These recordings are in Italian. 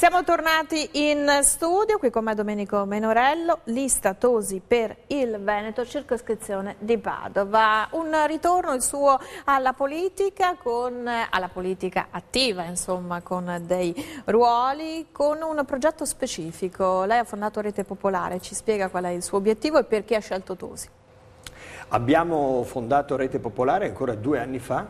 Siamo tornati in studio, qui con me Domenico Menorello, lista Tosi per il Veneto, circoscrizione di Padova. Un ritorno il suo alla politica, con, alla politica attiva insomma, con dei ruoli, con un progetto specifico. Lei ha fondato Rete Popolare, ci spiega qual è il suo obiettivo e perché ha scelto Tosi. Abbiamo fondato Rete Popolare ancora due anni fa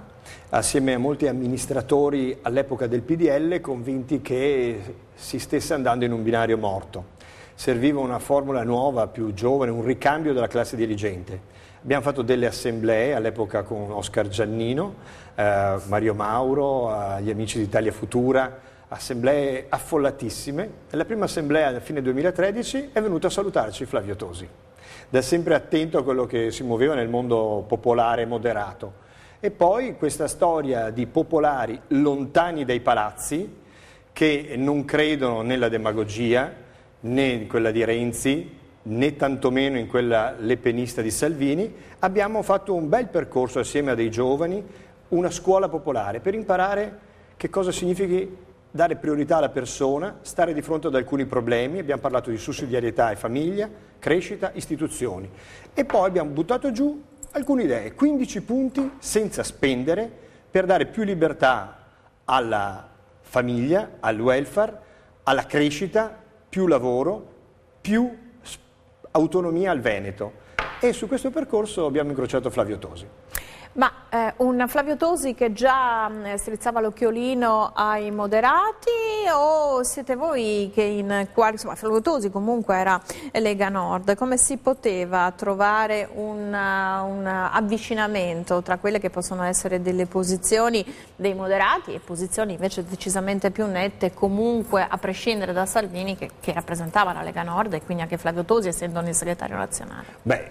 assieme a molti amministratori all'epoca del PDL convinti che si stesse andando in un binario morto. Serviva una formula nuova, più giovane, un ricambio della classe dirigente. Abbiamo fatto delle assemblee all'epoca con Oscar Giannino, eh, Mario Mauro, eh, gli amici d'Italia Futura, assemblee affollatissime. la prima assemblea a fine 2013 è venuto a salutarci Flavio Tosi da sempre attento a quello che si muoveva nel mondo popolare moderato. E poi questa storia di popolari lontani dai palazzi che non credono nella demagogia, né in quella di Renzi, né tantomeno in quella lepenista di Salvini, abbiamo fatto un bel percorso assieme a dei giovani, una scuola popolare, per imparare che cosa significhi dare priorità alla persona, stare di fronte ad alcuni problemi, abbiamo parlato di sussidiarietà e famiglia, crescita, istituzioni. E poi abbiamo buttato giù alcune idee, 15 punti senza spendere per dare più libertà alla famiglia, al welfare, alla crescita, più lavoro, più autonomia al Veneto. E su questo percorso abbiamo incrociato Flavio Tosi. Ma eh, un Flavio Tosi che già mm, strizzava l'occhiolino ai moderati o siete voi che in quali... Insomma, Flavio Tosi comunque era Lega Nord. Come si poteva trovare un, eh, un avvicinamento tra quelle che possono essere delle posizioni dei moderati e posizioni invece decisamente più nette comunque a prescindere da Salvini che, che rappresentava la Lega Nord e quindi anche Flavio Tosi essendo il segretario nazionale? Beh,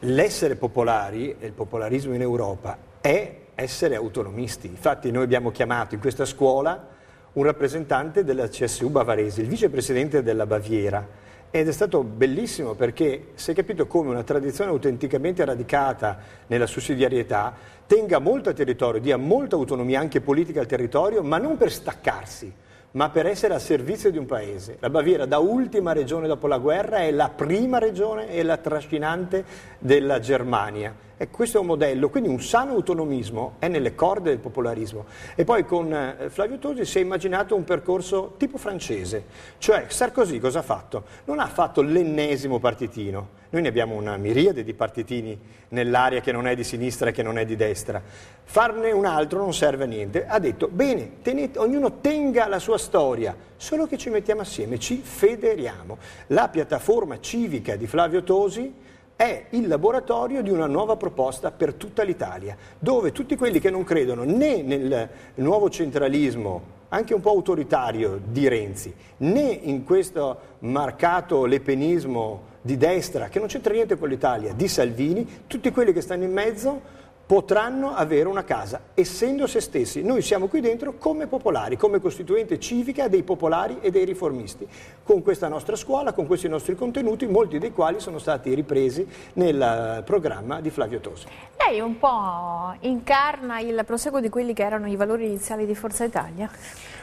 l'essere popolari e il popolarismo in Europa è essere autonomisti. Infatti noi abbiamo chiamato in questa scuola un rappresentante della CSU bavarese, il vicepresidente della Baviera. Ed è stato bellissimo perché si è capito come una tradizione autenticamente radicata nella sussidiarietà tenga molto a territorio, dia molta autonomia anche politica al territorio, ma non per staccarsi, ma per essere al servizio di un paese. La Baviera, da ultima regione dopo la guerra, è la prima regione e la trascinante della Germania. E questo è un modello, quindi un sano autonomismo è nelle corde del popolarismo. E poi con eh, Flavio Tosi si è immaginato un percorso tipo francese, cioè Sarkozy cosa ha fatto? Non ha fatto l'ennesimo partitino, noi ne abbiamo una miriade di partitini nell'area che non è di sinistra e che non è di destra. Farne un altro non serve a niente. Ha detto, bene, tenete, ognuno tenga la sua storia, solo che ci mettiamo assieme, ci federiamo. La piattaforma civica di Flavio Tosi è il laboratorio di una nuova proposta per tutta l'Italia, dove tutti quelli che non credono né nel nuovo centralismo, anche un po' autoritario di Renzi, né in questo marcato lepenismo di destra, che non c'entra niente con l'Italia, di Salvini, tutti quelli che stanno in mezzo potranno avere una casa, essendo se stessi. Noi siamo qui dentro come popolari, come costituente civica dei popolari e dei riformisti, con questa nostra scuola, con questi nostri contenuti, molti dei quali sono stati ripresi nel eh, programma di Flavio Tosi. Lei un po' incarna il proseguo di quelli che erano i valori iniziali di Forza Italia?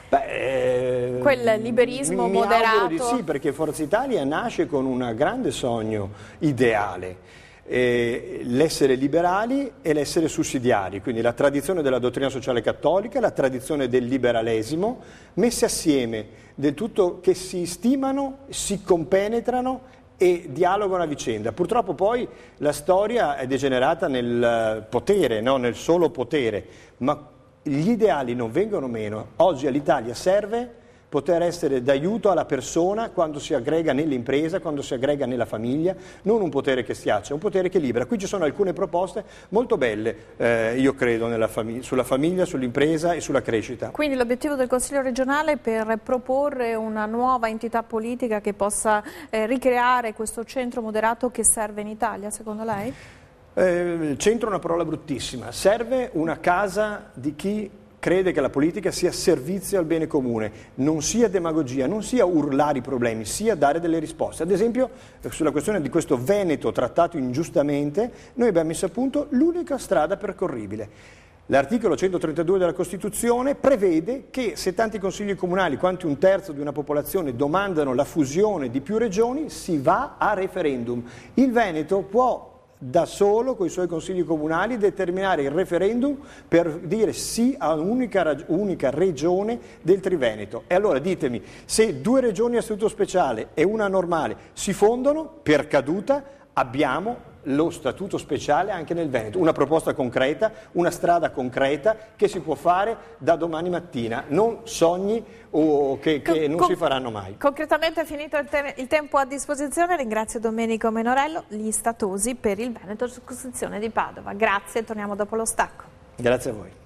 Beh, eh Quel liberismo mi, moderato. Mi sì, perché Forza Italia nasce con un grande sogno ideale. Eh, l'essere liberali e l'essere sussidiari, quindi la tradizione della dottrina sociale cattolica, la tradizione del liberalesimo, messe assieme del tutto che si stimano, si compenetrano e dialogano a vicenda. Purtroppo poi la storia è degenerata nel eh, potere, no? nel solo potere, ma gli ideali non vengono meno. Oggi all'Italia serve poter essere d'aiuto alla persona quando si aggrega nell'impresa, quando si aggrega nella famiglia, non un potere che schiaccia, un potere che libera. Qui ci sono alcune proposte molto belle, eh, io credo, famig sulla famiglia, sull'impresa e sulla crescita. Quindi l'obiettivo del Consiglio regionale è per proporre una nuova entità politica che possa eh, ricreare questo centro moderato che serve in Italia, secondo lei? Eh, centro è una parola bruttissima, serve una casa di chi crede che la politica sia servizio al bene comune, non sia demagogia, non sia urlare i problemi, sia dare delle risposte. Ad esempio, eh, sulla questione di questo Veneto trattato ingiustamente, noi abbiamo messo a punto l'unica strada percorribile. L'articolo 132 della Costituzione prevede che se tanti consigli comunali quanti un terzo di una popolazione domandano la fusione di più regioni si va a referendum. Il Veneto può da solo con i suoi consigli comunali determinare il referendum per dire sì a un'unica unica regione del Triveneto. E allora ditemi, se due regioni a statuto speciale e una normale si fondono per caduta, abbiamo lo statuto speciale anche nel Veneto, una proposta concreta, una strada concreta che si può fare da domani mattina, non sogni che, che, non con, si faranno mai. Concretamente è finito il, te il, tempo a disposizione, ringrazio Domenico Menorello, gli statosi per il Veneto su costruzione di Padova. Grazie, torniamo dopo lo stacco. Grazie a voi.